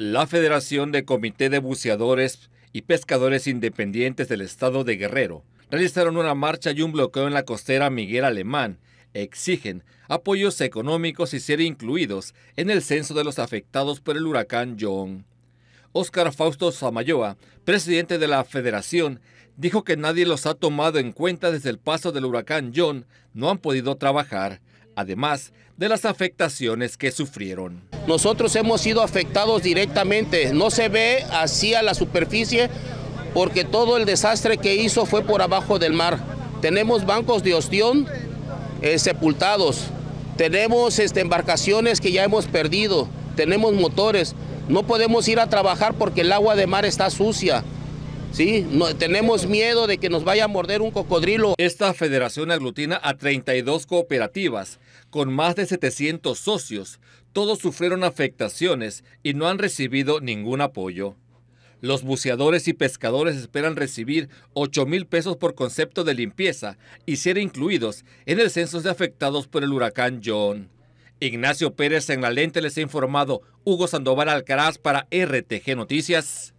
La Federación de Comité de Buceadores y Pescadores Independientes del Estado de Guerrero realizaron una marcha y un bloqueo en la costera Miguel Alemán. Exigen apoyos económicos y ser incluidos en el censo de los afectados por el huracán John. Óscar Fausto Samayoa, presidente de la federación, dijo que nadie los ha tomado en cuenta desde el paso del huracán John, no han podido trabajar además de las afectaciones que sufrieron. Nosotros hemos sido afectados directamente, no se ve así a la superficie porque todo el desastre que hizo fue por abajo del mar. Tenemos bancos de ostión eh, sepultados, tenemos este, embarcaciones que ya hemos perdido, tenemos motores, no podemos ir a trabajar porque el agua de mar está sucia. Sí, no, tenemos miedo de que nos vaya a morder un cocodrilo. Esta federación aglutina a 32 cooperativas con más de 700 socios. Todos sufrieron afectaciones y no han recibido ningún apoyo. Los buceadores y pescadores esperan recibir 8 mil pesos por concepto de limpieza y ser incluidos en el censo de afectados por el huracán John. Ignacio Pérez en la lente les ha informado Hugo Sandoval Alcaraz para RTG Noticias.